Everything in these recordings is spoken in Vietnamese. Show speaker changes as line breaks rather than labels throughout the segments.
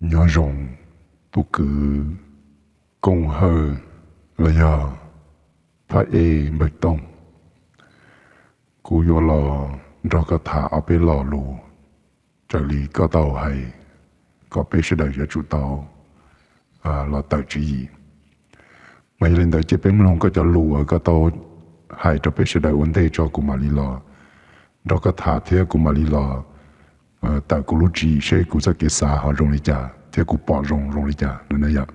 nhớ rộng bố cử công hơ là giờ phải ê bạch tông cú yo lò ra cả thả ở b ê lò lù trợ lý có tàu hay có b ê sẽ đợi cho chủ tàu à, l ò tàu chỉ gì mày lên đợi chế bên lòng có cho lù ở cả tàu hay cho b ê sẽ đợi vấn đề cho c ụ mà l ì lò ra cả thả thế c ù mà l ì lò ต่กูรู้จีเชกูจะกิสาหรงลิจาเที่กูปอรงรงลิจานั่นเอง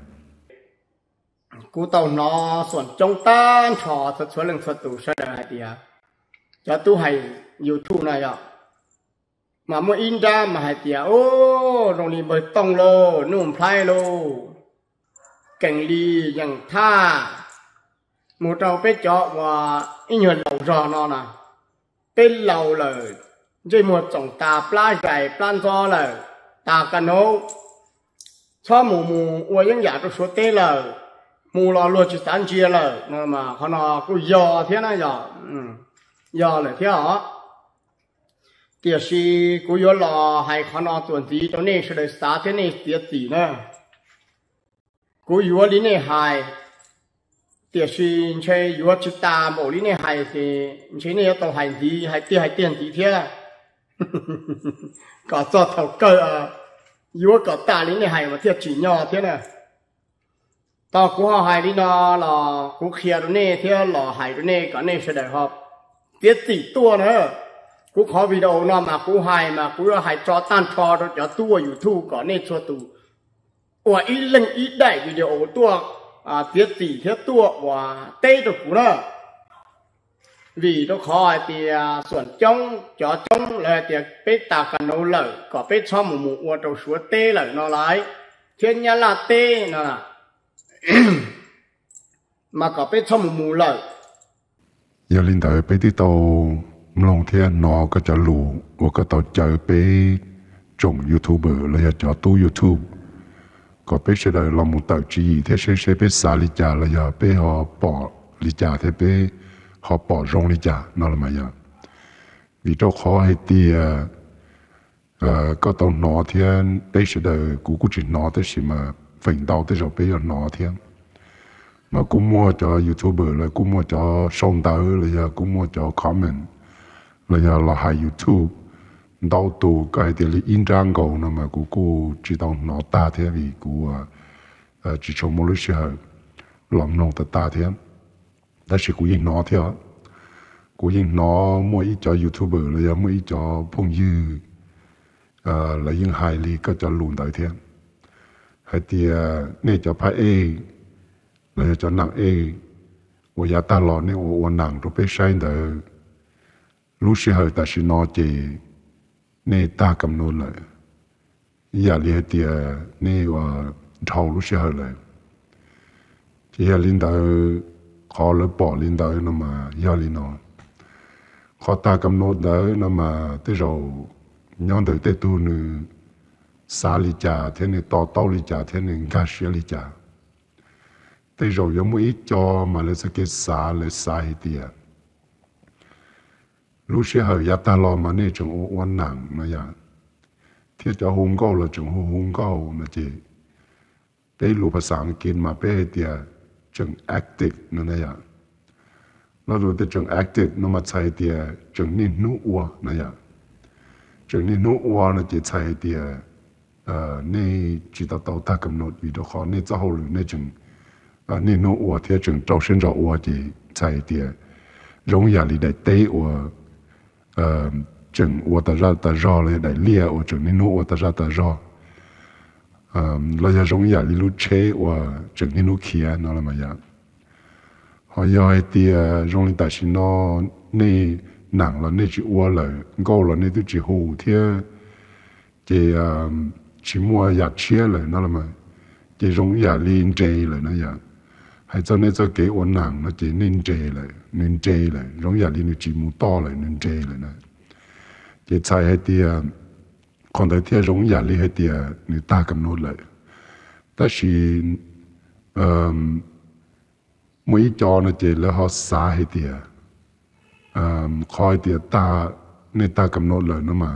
กูเต่านอส่วนจงตานถอดสดชวนหนึ่งสตูสดาเดียจะตู้ให้อยู่ทุ่นายอ่ะมาเมอินดามาให้เดียโอ้ ตรงนี้ไม่ต้องโล นุ่มพลายโลเก่งดีอย่างท่า หมูเต่าไปเจาะว่า อินเหินเหล่ารอนอนะเป็นเหล่าเลย rồi một trồng tà pla dạy plan do là tà cả nô cho mù mù ua những giả trong số tê là mù lo luôn chỉ tán chia là mà mà họ nó cứ dò thế này dò ừ. dò là thế họ tiếc gì cứ dò lo hay họ nó tuần gì cho nên sẽ được xả thế này tiếc gì nữa cứ dò lý này hay tiếc gì chơi dò chỉ tà mù lý này hay thì chơi này tao hay gì hay tiếc hay tiền gì thế ก搞做头哥啊，如果搞大龄的还有天几鸟天呢？到古好海里呢，老古 খেয়াল 呢，天老海的呢，搞那些的哈，别几多呢。กูขอวีดีโอนอมากูหายมากูหายจอต้งนทอเดียวตัวอยู่ทู่ก่อนนี่ชัวตูว่าอีเล่งอีได้วีดีโอตัวอ่าเสียสี่เทียตัวว่าเต้ตัวกูเนาะ vì đó khỏi thì ส่วนจ้องจอจ้องเลยเตียไปตากันเอาเลยก็ไปชอบหมู่หมู่อัวตัวสัวเต้เลยนอไหลเทียนยาลาเต้นะมาก็ไปชอบหมู่หมู่เลย
ยาลินเตอไปที่โตมลงเทียนนอก็จะรู้ว่าก็ต่อเจอไปจงยูทูบเบอร์เลยจอตู้ยูทูบก็ไปเฉลยลองมุตเตอร์จีเทเชเชไปสาลิจาเลยไปหอปอลิจาเทไป khó bỏ rong đi chả nó là mà giờ vì cho khó hay thì ờ à, à, có tàu nó thì à, đây sẽ đời cũ cũng chỉ nó tới chỉ mà phình đau tới rồi bây giờ nó thì mà cũng mua cho youtuber là cũng mua cho song tàu là giờ cũng mua cho comment là giờ là hai youtube đau tù cái thì là in trang cầu nó mà cũ cũ chỉ tàu nó ta thế vì cũ chỉ cho một lúc sẽ làm nông ta ta 但是古人拿 theo 古人拿 mỗi ít cho youtuber là mỗi ít cho phong dư ờ là những hai lý có cho lùn tới thiên hay thì nè cho phái ê nặng ê và giá ta lọ nè ô nặng rồi bế sai đỡ lúc xưa ta sẽ nó chỉ nè ta cầm nô lại giờ lý thì nè và thâu lúc xưa hơi chỉ là linh đạo khó lấy bỏ lên tới nó mà do lên nó khó ta cầm nốt tới nó mà tới rồi nhóm tới tới tu nữa xa lì chả thế này to to lì chả thế này ga xe lì chả tới rồi giống một cho mà lấy cái xa lấy xa hết tiệt lúc xe hở ya lo mà nè chẳng ô oan nặng mà ya thiết cho hùng câu là chẳng hùng câu mà chỉ tới lụa sản kiến mà bé tiệt chừng active nó này à nó rồi thì chừng active nó mà chạy thì chừng nên nụ ua này à, à, à chừng nên nụ ua nó chỉ chạy thì ờ nên chỉ tao tao ta cầm nốt vì đó khó nên cho hậu nên chừng nên nụ ua thì chừng trâu sinh ra ua thì chạy thì giống như là đại tế ua ờ chừng ua ta ra ta ra lại đại lia ua chừng nên nụ ua ta ra ta ra um, lo ya dạ. rong ya li lu che wa cheng ni lu kia no la ma ya ho ya ti rong li ta shi no ne nang lo ne chi wa lo go lo ne tu chi hu thia che um chi mo ya che le no la ma che rong ya li in che le no ya hai cho ne cho ke wa nang nó chỉ nên che le nên che le rong ya li ni chi mu to le nên che le na che sai hai ti um còn tại tia rong giả li hay tia người ta cầm nốt lại ta chỉ um, mấy cho nó chỉ là họ xa hay tia um, khỏi tia ta người ta cầm nốt lại nó mà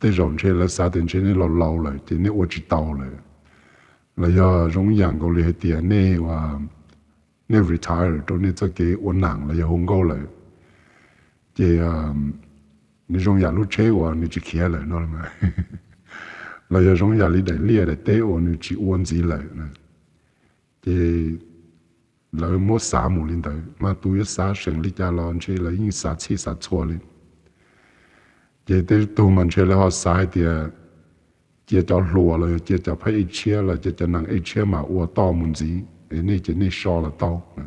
tới rong chơi là xa tiền chơi nó lâu lâu lại chỉ ô chỉ tàu lại là do rong giảng câu li hay tia nè và nè retire cho nè cho cái ổn nặng là do hung câu lại thì um, 你用雅路车我，你就起来了，喏嘛。เราจะร้องอย่าลิได้เลียได้เตอนี่จีอ้วนจีเลยนะจีเราไม่สาหมูลินเตมาตัวยสาเสียงลิจารอนเชลยิ่งสาชีสาชัวลินจีเตตัวมันเชลเขาสายเดียจีจะหลัวเลยจีจะพายเอเชียเลยจีจะนังเอเชียมาอ้วต้อมุนจีไอ้นี่จีนี่ชอละต้อนะ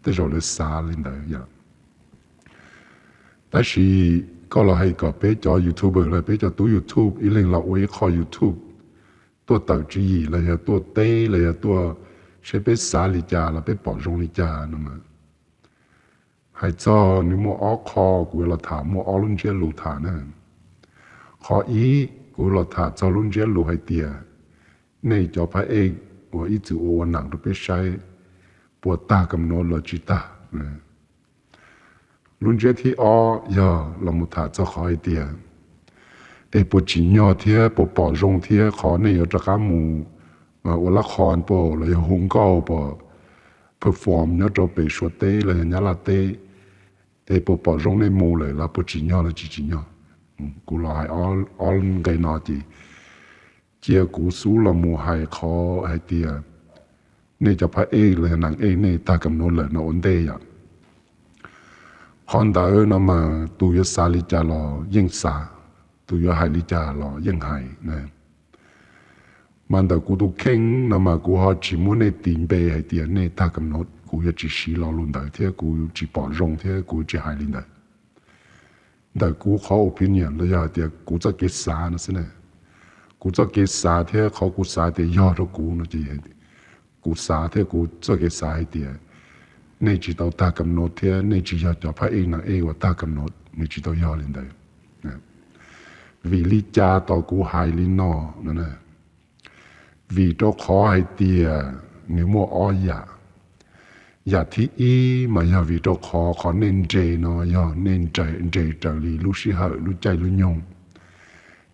แต่เราเลยสาลินเตอย่าง但是过了系个比咗 YouTube 来比咗都 YouTube，一零六位靠 YouTube，多投资嚟呀，多低嚟呀，多是比啥里家啦，比保重里家那么。还做你莫奥靠古老塔，莫奥伦杰路塔呢？靠伊古老塔做伦杰路还跌，你做拍 A，我一直我往哪都别晒，不打咁多落去打，嗯。luôn chết thì o giờ là một thả cho khỏi tiền để bộ chỉ nhỏ thì bộ bỏ rong thì khó này ở trong mù mà ở là khó bộ là hùng cao bộ perform nhớ cho bị sốt tê là nhớ là tê để bộ bỏ rong này mù lại là bộ chỉ nhỏ là chỉ chỉ nhỏ cú lại o o cái nọ chỉ chia cú số là mù hay khó hay tiền nên cho phải ê là nàng ê này ta cầm nô là nó ổn tê vậy ฮอนดาเออร์นมาตูยสาลิจารอยิ่งสาตูยหายลิจารอยิ่งหายนะมันแต่กูตุเข่งนมากูหาจิมุเนตินเปให้เตียนเนตากำหนดกูยจะชีลอลุนได้เท่ากูจะปอนรงเท่ากูจะหายลินได้แต่กูขอพิเนียนแล้วยาเตียกูจะเกสานะ่ินะกูจะเกสาเท่เขากูสาเตียยอดกูนะจีกูสาเท่ากูจะเกสาเตีย nên chỉ tao ta cầm nốt thế nên chỉ giờ cho phải in là e và ta cầm nốt nên chỉ tao do lên đây vì lý cha tao cú hài lý nọ nữa nè vì tao khó hay Tiề, nếu mua o dạ dạ thi y mà giờ vì tao khó khó nên trề nó giờ nên trề trề trở lý lúc sĩ hợi lúc chạy lúc nhung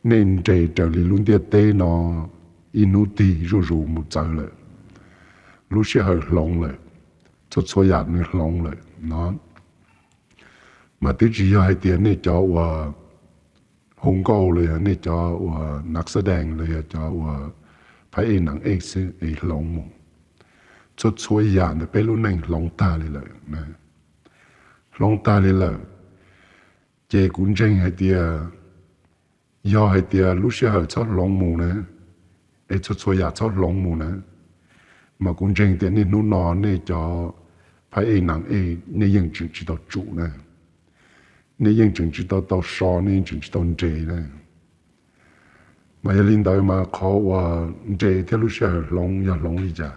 nên trề trở lý lúc tia tê nó inuti rù rù một giờ lệ, lúc sĩ hợi lòng lệ cho cho yà nó lòng lại nó mà tí chỉ hai tiền này cho và hùng câu เลยนี่จะว่านักแสดงเลยจะว่าพระเอกหนังเอกซึ่งไอ้หลงมงชุดช่วยยานไปรู้นั่งหลงตาเลยเลยนะ หลงตาเลยเลยเจกุนเจงให้เดียย่อให้เดียรู้เชื่อชอบหลงมูนะไอ้ชุดช่วยยาชอบหลงมูนะมากุนเจงเดียนี่นู่นนอนนี่จะ phải ai nặng ai nên yên chứng chỉ đạo chủ này nên yên chứng chỉ đạo đạo sao nên yên chứng chỉ đạo chế này mà yên linh đạo mà khó và chế theo lúc xưa long ya long đi cha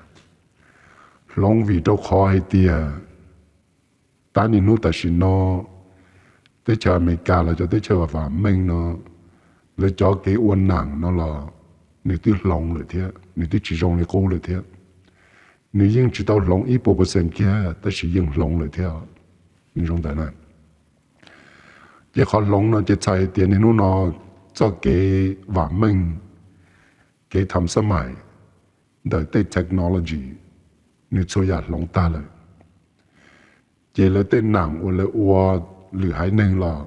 long vì đâu khó hay tia ta nên nuốt ta xin nó tới chờ mày cả là tới chờ và phạm minh nó lấy cho cái uốn nặng nó là nếu tôi long rồi thế nếu tôi chỉ rong lấy cô rồi thế 你应知道龙一波波生家，但是应龙来跳，你用在那。一看龙呢，就在点呢呢，做给文明，给他们什么？đời tê technology nếu cho nhà lòng ta lời chỉ là tên nằm ở là ua lửa hải nên là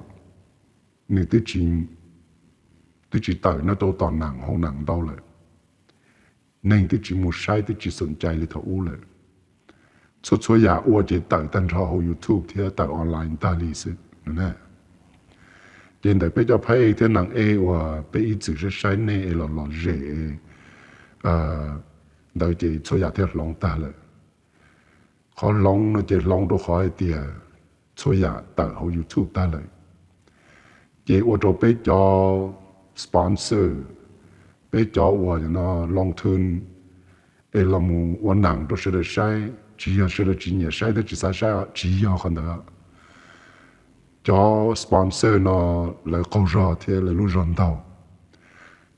nếu tư chỉ tư chỉ tới nó tôi toàn nặng hậu nặng đâu lời 恁的节目晒的只剩在里头屋了。出错呀，我就打登超好 YouTube，听打 online 打历史，明白？现在比较拍一天能诶话，比一直是晒内诶老老热诶，呃，到这出呀天冷大了，好冷了就冷到好一点，出呀打好 YouTube 打了，这我做比较 sponsor。bé cháu và nó long thân, ấy là mu quan nặng đó sẽ được sai chỉ là sẽ được chỉ nhẹ sai đó chỉ sai sai chỉ là hơn đó. cho sponsor nó là câu rõ thế là lúc rộn đầu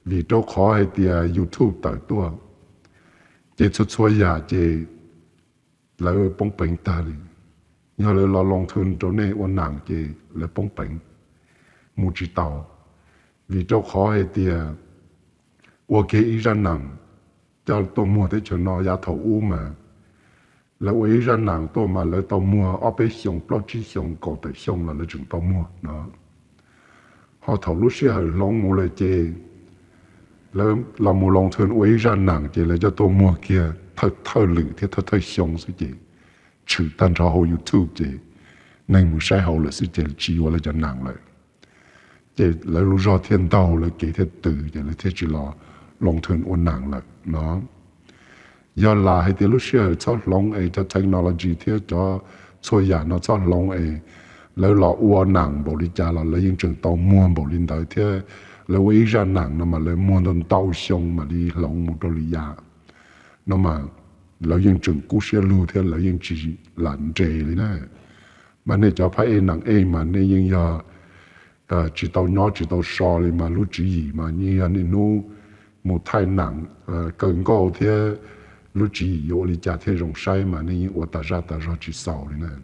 vì cho khó hay thì YouTube tại tôi chỉ xuất xuất nhà chỉ là ở bóng bệnh ta đi nhờ là lo lòng thun chỗ này quan nặng chỉ là bóng bệnh mu chỉ tàu vì cho khó hay thì ra mua mua, nó mà, lỡ lỡ chi là họ thầu lúc xưa lòng mua lại chơi, lỡ là mua lòng thường uế ra nặng chơi, là cho tôi mua kia thơ thơ lử thì thơ thơ xong sự chê chữ tan ra họ youtube chơi, nên mua sai họ là sự chê chỉ vào là cho nặng lại chê lỡ lúc do thiên đau là kể thế tử chê là thế chỉ lo long term un nang la no ya la hai te lu shia cho long a cho technology te cho cho ya nó cho long a lâu lọ u nang bo li cha la le yin chừng tao muôn bo lin dai te le wei ra nang nó mà le muôn don tao xiong mà đi long mu to li nó mà le yin chừng cú shia lu te le yin chi lan je mà nè cho phải nang a mà nè yin ya chỉ tao nhỏ chỉ tao sò li mà lu chỉ mà như anh nè nu một thai nặng cần có thì lúc chỉ yếu lý trả thế rộng sai mà nên ổ ta ra ta ra chỉ sau này nè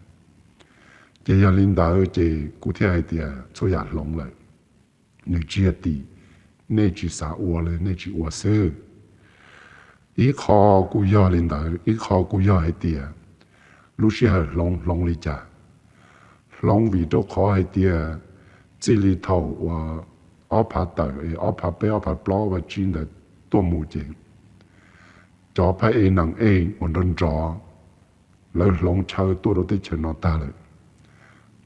chỉ là linh đạo chỉ cụ thể hay thì cho nhà lòng lại nếu chỉ đi nên chỉ sa ổ lại nên chỉ ổ sơ ý khó cụ yếu linh đạo ý khó cụ yếu hay thì lúc chỉ hay lòng lòng lý trả lòng vì đó khó hay thì chỉ lý thầu và 我拍特，我拍俾我拍 blog 我專係多冇整，就拍 A 能 A 我能做，你龍巢多到啲錢落得嚟，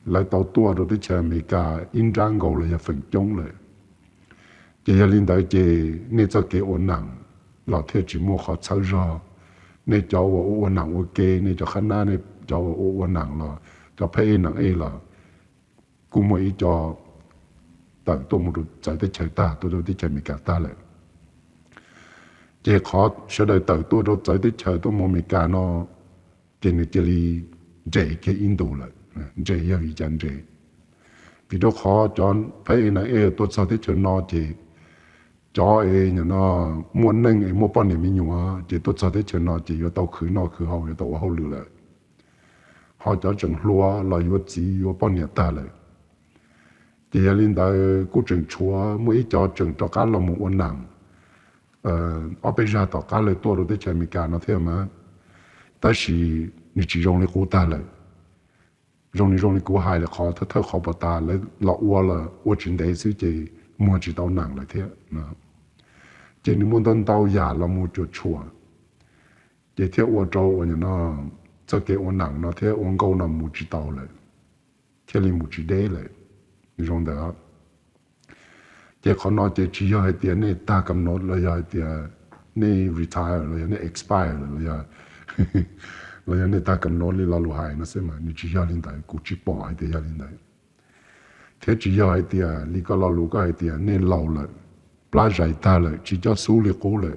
你到多到啲錢未加，應爭過你一分鐘嚟，日日領導姐你就幾穩能，老天全部學操咗，你就我穩能我嘅，你就很難你就我穩能咯，就拍 A 能 A 咯，估冇一做。ตั้งตัวมรุจใจได้เฉยตาตัวรูที่ใจมีการตาเลย เจคอดชดได้ตั้งตัวรูใจได้เฉยตัวมมีการนอเจนเจลีเจแคอินโดเลยเจยาวิจันเจพี่ดูคอจอนไปเอ็นเอตัวสาวที่เฉยนอเจจอเอเนาะมวนนึ่งไอ้มัวป้อนเนี่ยมีหัวเจตัวสาวที่เฉยนอเจอยู่ตาคืนนอคือเขาอยู่ตัวเขาหรือเลยเขาจะจังหัวลอยวัดสีอยู่ป้อนเนี่ยตาเลย thì linh đại cố trường chúa mỗi cho trường cho cá là một ôn nặng ờ ở bây giờ tao cá lại tôi rồi tới chơi mình cả nó thế mà ta chỉ như chỉ dùng để cố ta lại dùng để dùng để cố hai là khó thật thật khó bắt ta lại lọ ua là ua chuyện đấy sự chỉ mua chỉ tao nặng lại thế nè chỉ nếu muốn tao tao giả là mua chuột chúa chỉ thế ua trâu ua nó cho cái ua nặng nó thế ua câu nó mua chỉ tao lại thế là mua chỉ đấy lại ที่รงเดาเจ้าคนนอนเจ้าชี้ยาให้เตียนี่ตากำหนดเลยยาเตียนี่ retire เลยนี่ expire เลยยาเลยนี่ตากำหนดเลยเราลุหายนะเสียมันนี่ชี้ยาลินได้กูชี้ปอให้เตียยาลินได้เทชี้ยาให้เตียลีก็เราลุก็ให้เตียนี่เราเลยปลาใจตาเลยชี้ยาสู้เลยกูเลย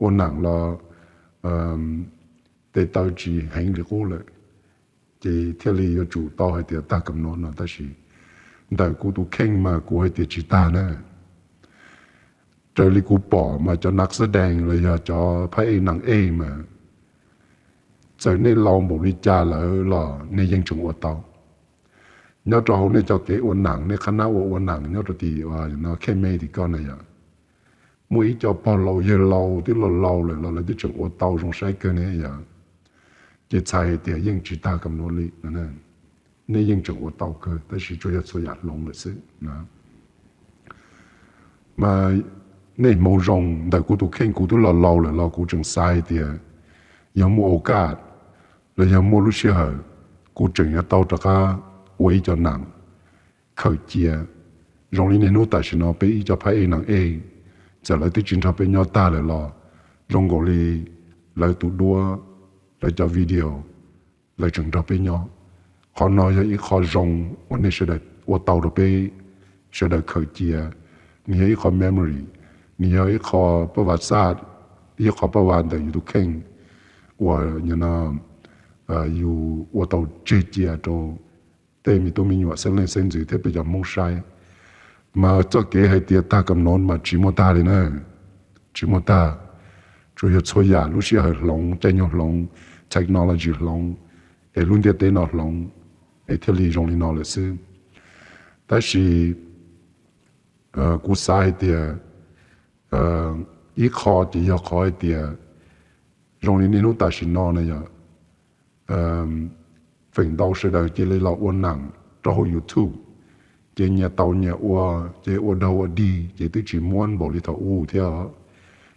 วันหนังเราเอ่อเตะเต้าจีแห่งเลยกูเลย thì theo lý yêu chủ to hay tiêu ta cầm nó nó ta chỉ 但กูดูเข่งมากูให้ติจิตาแน่เจอลิกูป่อมาจะนักแสดงเลยอะจอพระเอกนางเอกมาเจอเนี่ยเราบริจาเหรอหรอเนี่ยยังชงอวดเตาเนี่ยเราเนี่ยจะเกอวดหนังเนี่ยคณะอวดหนังเนี่ยเราตีว่าเนาะแค่ไม่ที่ก้อนเนี่ยมุ้ยจะพอเราเยเราที่เราเราเลยเราเลยที่ชงอวดเตาสงสัยเกินเนี่ยอย่างจิตใจเดียยิ่งจิตตากำหนดลินั่น那应着我祷告，但是主要做也弄了些啊。mà này mong rằng đại cụ tôi khen cụ tôi là lâu là lâu cụ chẳng sai thì giờ mua ô cả là giờ mua lúc xưa cụ chẳng nhà tao cho cả cho nặng khởi chia rồi nên nó tại sao bé cho phải nặng ấy giờ lại tôi chính cho bé nhỏ ta là lo rồi gọi lại lại tụ đua lại cho video lại chẳng cho bé nhỏ khó nói với khó rong ổn này sẽ đặt ổ tàu được bê sẽ đặt khởi chia ní ấy khó memory ní ấy khó bảo vật sát ý khó bảo vật tại YouTube kênh của nhà nó dù ổ tàu chơi chia đồ tê mi tôi mình nhỏ sẽ lên xem dưới thế bây giờ mong sai mà cho kế hay tiệt ta cầm nón mà chỉ mua ta đi nè chỉ mua ta chủ yếu số nhà lúc xưa hơi lòng chơi nhau lòng technology lòng để luôn tiệt tên nó lòng 没脱离容易拿勒手，但是，呃，过细一点，呃，一考就要考一点，容易点，但是拿那药，呃，肥皂是的，这里老困难，找有处，这伢皂伢乌，这乌豆乌滴，这最起码玻璃透乌的哦，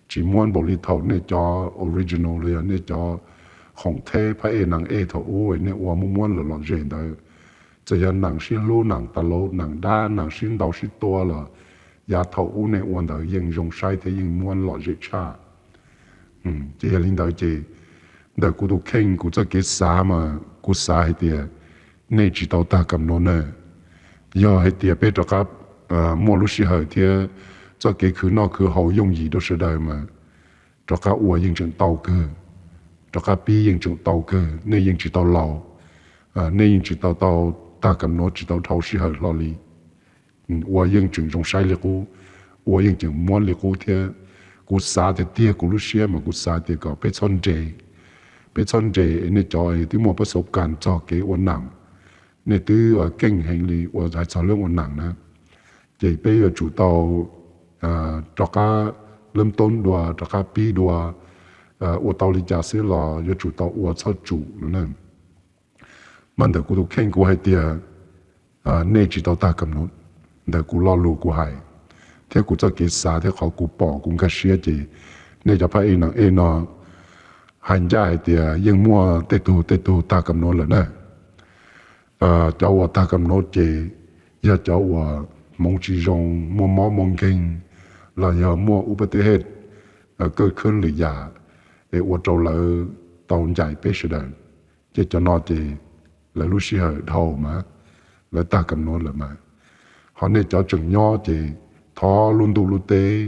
起码玻璃透那叫 original 的那叫。ของเทพระเอนังเอทอู้เนอวมมวนหลหลอนเจนได้จะยันหนังชิ้นลู่หนังตะโลหนังด้านหนังชิ้นดาวชิ้นตัวละยาทอู้เนอวนเดยิงยงใช้เทยิงมวนหลอนเจชาอืมจะยันลินเดเจเดกูดูเข่งกูจะเกษามากูสาให้เตียในจิตเอาตากำนนเนย่อให้เตียเป็ดกับเอ่อมัวลุชิเหอเตียจะเกคือนอกคือเขายงยีดูเสดมาจะกับอวยยิงจนเตาเกือ cho cá bi yên chúng tàu cơ nên yên chỉ tàu lầu à nên yên chỉ tàu tàu ta cầm nó chỉ tàu thâu sĩ hợp lo lý ừ, yên chúng trong sai lý cũ yên chúng muốn lý cũ thế cú xa thế tia cú mà cú xa thế có bé chọn trẻ bé chọn trẻ nên cho thì mua bất số cản cho cái ổn nặng nên từ ở ờ, kinh hành lý và giải cho lương ổn nặng nữa thì bây giờ chủ tàu à cho cá lâm tôn đùa cho cá bi 呃，我到你家时咯，要煮到我操煮呢。มันเด็กกูต้องเข่งกูให้เตียอ่าเนจิตเอาตากำหนดเด็กกูล่อลูกกูให้เที่ยกูจะกิสาเที่ยเขากูปอกกูก็เสียจีเนจะพระเองนังเอนอหันใจเตียยังมั่วเตตูเตตูตากำหนดเลยนะเอ่อเจ้าว่าตากำหนดจีอย่าเจ้าว่ามงจีจงมัวมอมงเก่งเราอย่ามัวอุบัติเหตุเกิดขึ้นหรืออย่า để ô trâu lỡ tàu chạy bế sử đàn chứ cho nó thì là lúc xưa đầu mà là ta cầm nó là mà họ nên cho chừng nho thì thó luôn tu luôn tế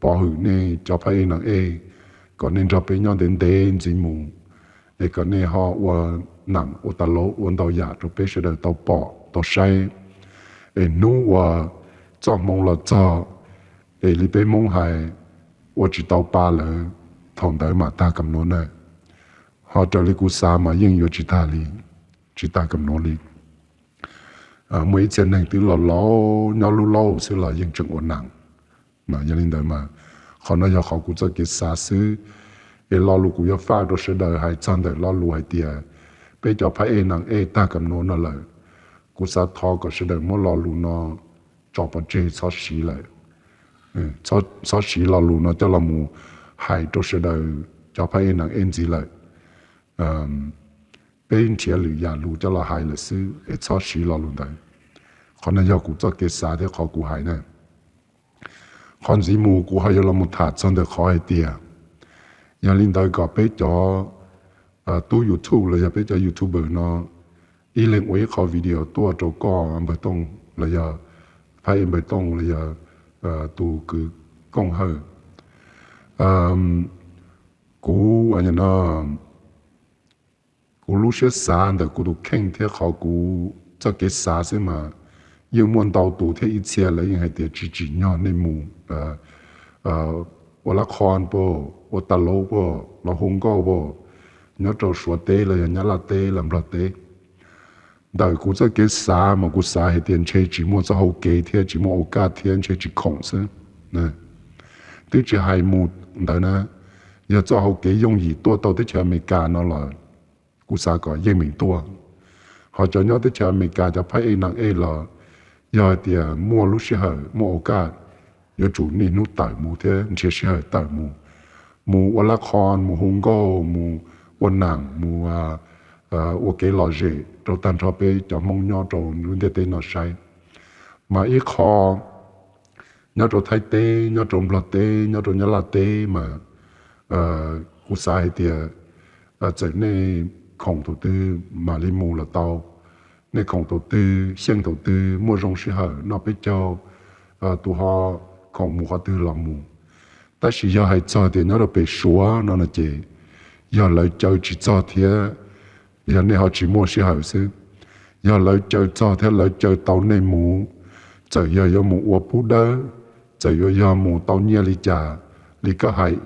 bỏ hử nè cho phải nặng ê còn nên cho bé nhỏ đến đến gì mù để còn nên họ qua nằm ô ta lỗ ô tàu giả cho bế sử đàn tàu bỏ tàu say ê nu qua cho mong là cho ê li bế mong hài ô chỉ tàu ba lỡ 同 tới mà ta cầm nón này họ trở lại cú xa mà yên yêu chỉ ta đi chỉ ta cầm nón li à mấy chân này từ lò lò nhau lù lò xưa là yên chân ổn nặng mà yên lên đời mà họ nói cho họ cũng cho cái xa xứ cái lò lù cũng phải đồ sẽ đời hay chân đời lò lù hay tiề bây giờ phải ê nặng ê ta cầm nón nó lại cú xa thọ có sẽ đời mỗi lò lù nó cho bọn chơi ừ, cho xí lại cho cho xí lò lù nó cho là mù hai trâu sơ đầu cho phải nàng em gì lợi bên chia lử nhà lù cho là hai lịch sử ít cho sĩ là luôn đấy còn là do cụ cho kết xa thì khó cụ hai này. còn gì mù cụ hay là một thả chân được khó hay tiền nhà linh đời có biết cho ờ, tu youtube là biết cho youtuber nó ý lên quấy khó video tua chỗ co em bởi tông là giờ phải em bởi tông là giờ tu cứ công hơn um, 고 아니나 고루셔 chỉ 고도 캥테 하고 à, 사세마 영원 도도 테 이치야라 인하데 지지냐 내무 어어 워라 콘보 워탈로보 라홍고보 nhớ số tế là nhớ là tế làm là tế đời cụ sẽ cái xa mà cụ xa hệ tiền chơi chỉ muốn cho hậu kế thế chỉ mua ổ ca thiên chơi chỉ khổng xí, nè tức chỉ hai một ดนะยาจะเอาเกยงยีตัวตัวที่ชาวอเมกานนแหละกูสาก่็ยังมีตัวเขาจะย้อที่ชาวอเมกาจะไปเอ็นังเอ๋ลอยาเตียมัวลุชเฮมัวโอกาสยาจูนี่นุ่ต่มูเทนเชเชต่มูมูวันละครมูฮงโกมูวันนังมูอ่าอุกเกลอเจตัวตันทอไปจะมองยอนตรงนู่นเดตินอใช้มาอีกคอ nhớ trộn thái tê nhớ trộn lọt tê nhớ trộn nhớ lọt tê mà u ờ, sai thì trở nên không đầu tư mà lên mù là tàu nên không đầu tư xem đầu tư mua rong sư hở nó biết cho ờ, tu họ không mù họ tư là mù ta chỉ do hai cho thì nó là bị xóa nó là chỉ giờ lại cho chỉ cho thì giờ này họ chỉ mua sư hở sư giờ lại cho cho thì lại cho tàu nên mù 这要要么我不得。只要要木到年里家，你个还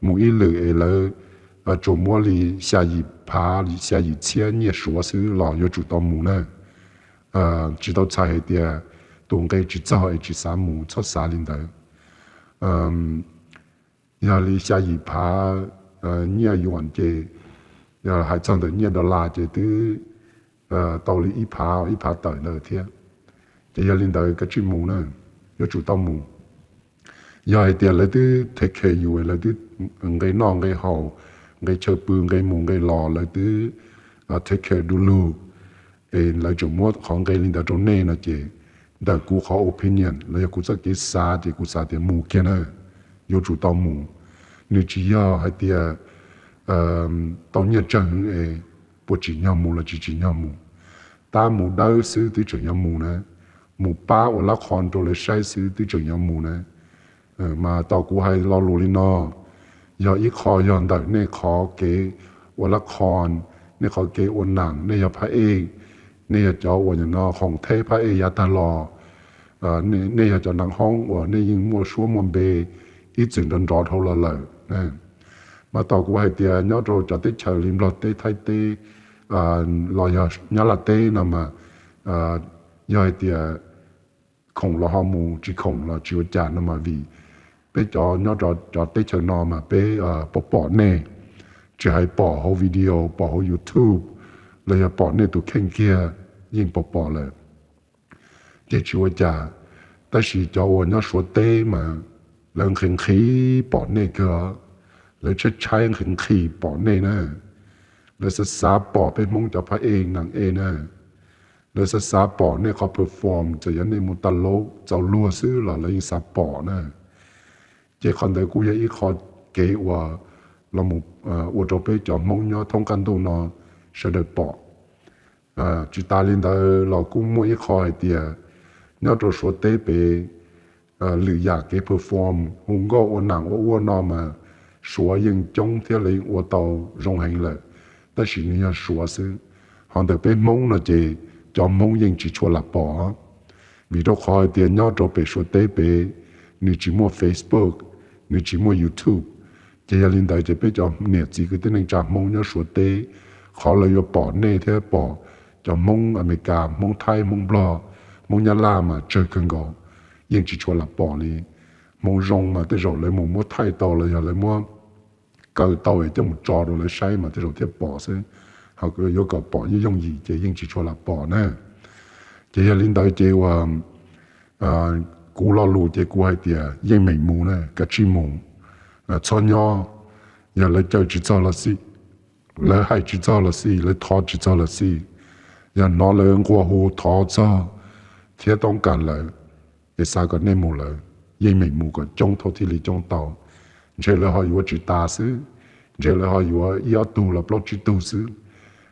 木一路二路，啊，周末里下雨爬，下雨天也耍水啦，要走到木呢，呃，走到菜地，东边去走，去山木，出山林头，嗯，要里下雨爬，呃，你也忘记，要还长得念到垃圾堆，呃，到了一爬一爬到那天，这要领导一个去木呢，要走到木。giờ tiền là thứ thế kề rồi là thứ người nọ người hậu người chơi bự người mù người lò là thứ à thế kề đủ lù em là chúng cái linh đã trong này là chị đã cú khó opinion là cú sẽ cái xa thì cú xa thì mù kia nữa yêu chủ tao mù nếu chỉ giờ hay thì tao nhớ chân ấy bộ chỉ nhau mù là chỉ chỉ nhau mù ta mù đâu xứ thì chỉ nhau mù nữa mù ba ở là còn đồ là sai xứ thì chỉ nhau mù nữa มาตอออกู้ใหเร嘛，豆鼓อ攞路哩咯，อ一可คอ呢อนวันละครน่ขอเกวนหนังนี่ยพระเอกนี่ยจอวันยนอของเทพระเอกยาตาลอเอ่อนี่น่ยจอหนังห้องว่นียิงมัวชัวมันเบอีจึงดันรอเท่าละเลยนะมาต่อกูให้เตียยอดโรจะติดเฉลิมรอเตไทยเตอ่าลอยยาละเตนะมาอ่าย่อยเตียคงลอฮอมูจิคงลอจิวจานนมาวีปจอนอจอจอเตชนอมาไปอ่าปอปอเน่จะให้ปอหวิดีโอปอหยูทูบเลยปอเน่ตัวแข่งเกียยิ่งปอปอเลยเจชัวจ่าแต่สิจอวันนอสวดเต้มาเรื่องเข่งขีปอเน่ก็แล้วใช้ใช้เข่งขีปอเน่นะแล้วสสาปอเป็นมุ่งจับพระเองนางเอเนี่ยเล้วสสาปอเนี่ยเขาเปอร์ฟอร์มจะยันในมุตโลเจ้าลัวซื้อหรอแล้วยิงสาปอเนี่ย chỉ còn đời cũ vậy khó kế và là một ô tô bé cho mong nhớ thông căn đâu nó sẽ được bỏ à chỉ ta lên đó là cũng mỗi khó thì nhớ cho số tế bé lựa giả cái perform hùng gõ ô nặng ô ô mà số yên trong thế lấy ô tàu rong hành lại ta chỉ nhớ số sự hòn đời bé mong là chỉ cho mong yên chỉ cho là bỏ vì đó khỏi tiền nhớ cho bé số tế bé chỉ mua Facebook 你只么 YouTube，这些领导就别叫年纪个的人家梦要说的，好了要报那天报，叫梦阿美加梦泰梦不咯，梦要拉嘛这更高，因此说了报哩，梦容嘛这种来梦么太到了要来么，搞到位就么抓到来晒嘛这种天报噻，好个有个报也容易，这因此说了报呢，这些领导就话，呃。古老路这古海的英明目呢，个 chi mù là cho nhau nhà lấy chơi chỉ cho là si lấy hai chỉ cho là si lấy thọ chỉ cho là si nhà nó lấy qua hồ thọ cho thế đông cả là để sao cái này mù là yên mình thì lý trong tàu chế là họ yếu chỉ ta sư chế là họ yếu yếu tu là block chỉ tu sư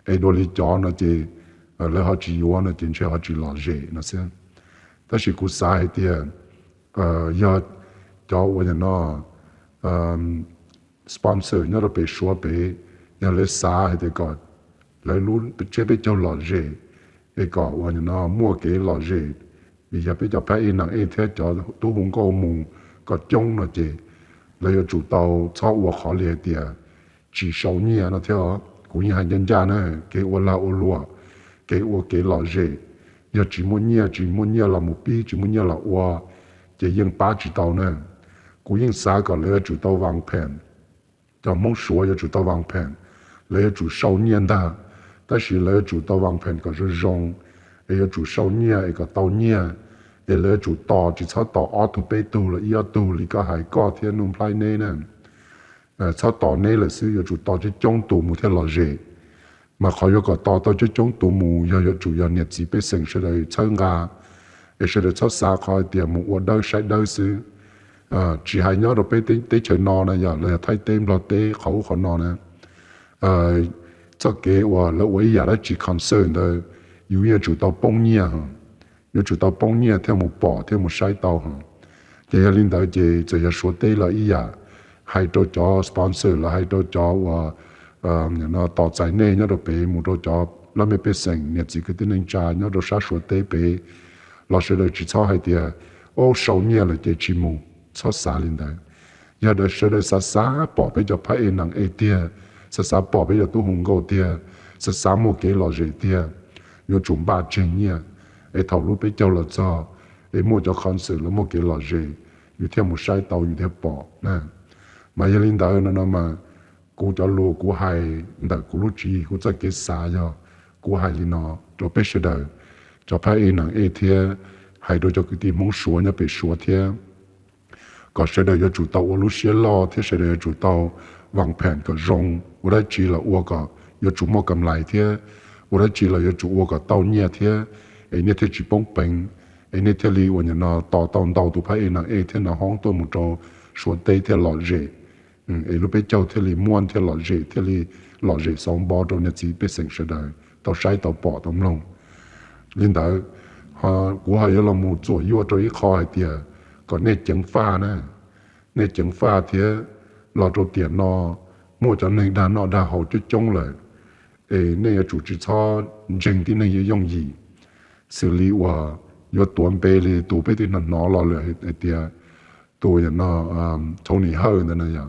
ai đồ lý chó nó chỉ họ chỉ yếu nó chỉ chế họ chỉ lo dễ nó xem 但是古塞的呃要到我的那嗯 sponsor 那都被说被那来塞的个来路这边叫老热，那个我的那莫给老热，你也别叫拍一两一天叫都红高梦个中了的，来要做到超我好了的，至少你那条。cũng như hai nhân gia nữa cái ô la ô lúa cái ô cái lò rễ 要住木业，住木业了木皮，住木业了我，就应八住到呢，古应三个来住刀王平，就冇说要住到王平，来住少年的，但是来住刀王平，个说让，来住少年一个刀念，来来住刀就操刀阿土贝土来要土里个还搞天龙牌呢呢，呃炒到呢来是要住刀就将土木天老热。mà khó yêu có to to chứ chúng tụ mù yêu yêu chủ yêu nghiệp chỉ biết sinh sự đời chơi gà, để sự đời xót xa khỏi tiền mù ở đâu sai đâu xứ à chỉ hai nhớ rồi biết tới chơi nọ này giờ là thay tên rồi tế khẩu khẩu nọ này à cho kế và lỡ ấy giờ đó chỉ concern đó yêu yêu chủ tao bông nhia hả yêu chủ tao bông nhia theo một bỏ theo một sai tao hả chỉ là linh đạo chỉ chỉ là số tế là ý giờ hai đôi chó sponsor là hai đôi chó và ờ nó tạo trái này nó đồ bị một đồ cho nó mới bị sành nghiệp gì cái tên anh cha nó đồ sát số tế bị lo sợ được chỉ cho hai tia ô sầu nhẹ là chỉ chỉ mù cho xa lên đấy giờ được sợ được xa xa bỏ bây cho phải nặng ấy tia xa xa bỏ bây cho tu hùng gấu tia xa xa một cái lo gì tia nhớ chúng ba chân nhẹ ấy thầu lúc bây cho là cho ấy mua cho con sự là một cái lo gì như theo một sai tàu như theo bỏ nè mà giờ lên đấy nó nó mà cô cho lù cô hay đỡ cú lúc chi cô chắc cái xa yo cú hay thì nó cho bé sẽ đỡ cho phải in nàng ấy thế hay đôi cho cái tim mong số nhá bị số thế có sẽ đỡ cho chủ tàu lúc sẽ lo thế sẽ cho chủ tàu vàng phèn có rong u đó chỉ là u có cho chủ mua cầm lại thế u đó chỉ là cho chủ u có tàu nhẹ thế ấy nhẹ thế chỉ bông bình ấy nhẹ thế li u nhà nó tàu tàu tàu tụ phải in nàng ấy thế nó hóng tôi một trò số tây thế lọt rệt เออรูปเจ้าเทลีม้วนเทลอดเจเทลีหลอจีสองบอตรงนี้จีเป็นสิ่งเสดต่อใช้ต่อปอดต้องลงลินเดอร์ฮะกูใหยเราหมูจวยั่วตัวอีคอยเตี้ยก่อนเน่เจียงฟ้าน่ะเน่เจียงฟ้าเทียหลอดเตียนอมั่วจะในดานนอดาเขาจะจงเลย เอ เนี่ยจู่จีชอเจงที่เนี่ยังยี่สิลีว่ายอดตัวเปรีตัวเปรีนั่นนอหลอเลยเตี้ยตัวอย่างนออ่าโทนี่เฮอร์นั่นนะอย่าง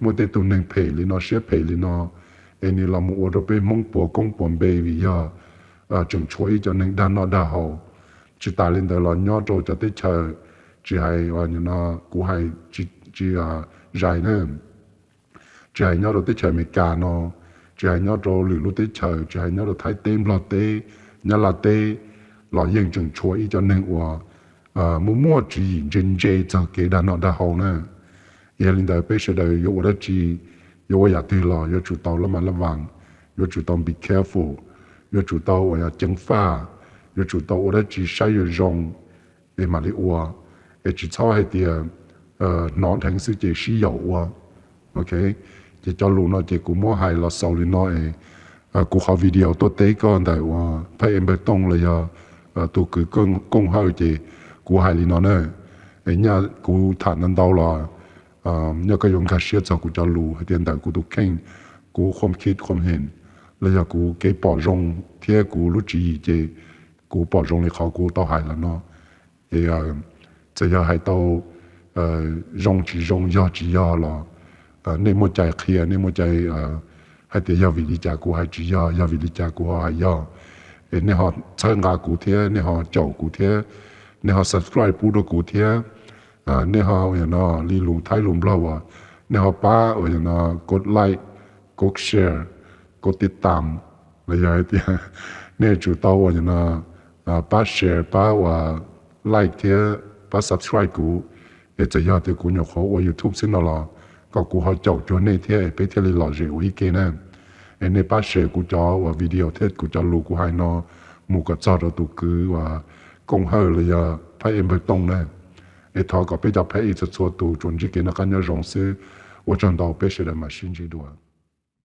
một tê tụ nâng phê lý nó xế phê lý nó ê nì là một ổ rô bê mông bò công bòm bê vì yà à, chùm chúa ý cho nâng đà nó đà hậu, chỉ tài lên tới là nhỏ trô cho tới chờ chỉ hay và như nó cú hay chỉ chỉ à dài nữa chỉ hay nhỏ rồi tới chờ mình cả nó chỉ hay nhỏ rồi lử lúc tới chờ chỉ hay nhỏ rồi Thái tên lọ tê nhớ là tê lọ yên chừng chúa ý cho nên ổ, à mua mua chỉ dình dê cho cái đàn nó đã hậu nữa giờ linh đại bây giờ đời yo tôi chỉ yo tôi lo yo chủ tàu lắm mà vàng yo chủ tàu be careful yo chủ tàu yo chấn phá yo chủ tàu tôi chỉ sai để mà đi ua để chỉ sau hai tia ờ nó thành sự chỉ sử dụng ok chỉ cho luôn nó chỉ cũng mua là sau lên nó ờ cũng học video tôi thấy con đại ua phải em bê tông là giờ tôi cứ công công hao chỉ cũng hai lên nó nữa ấy nhà cũng thản năng đau อยากก็ยงการเชื่อจากกูจะรู้ให้เดียนแต่กูตุกเข่งกูความคิดความเห็นแล้วอยากกูเก็บปอดรงเที่ยกูรู้จีเจกูปอดรงในเขากูต่อหายแล้วเนาะเออจะอยากให้ตัวเอ่อรงจีรงยอจียอหรอเออในมุใจเคลียในมุใจเอ่อให้เดียวิริจากกูให้จียอยาวิริจากูให้ยอเออในหอเชิงกากูเที่ยในหอเจ้ากูเที่ยในหอสัตว์ไฟปูดกูเที่ย à họ vậy nó đi lùng thái lùng bao họ ba vậy nó cột like cột share cột tiết tam là vậy thì nếu chủ à ba share ba và like thì ba subscribe cũ để cho youtube xin nó có cũng họ chọn cho nên thì bây giờ là rồi ý kiến này anh ba share của cho và video thế của cho lù của hai nó một cái cho đó tụ cứ công hơi là giờ phải em phải tông này 一套过百家派一次做多，中间给那感觉融资，我真到百些了嘛，心情都。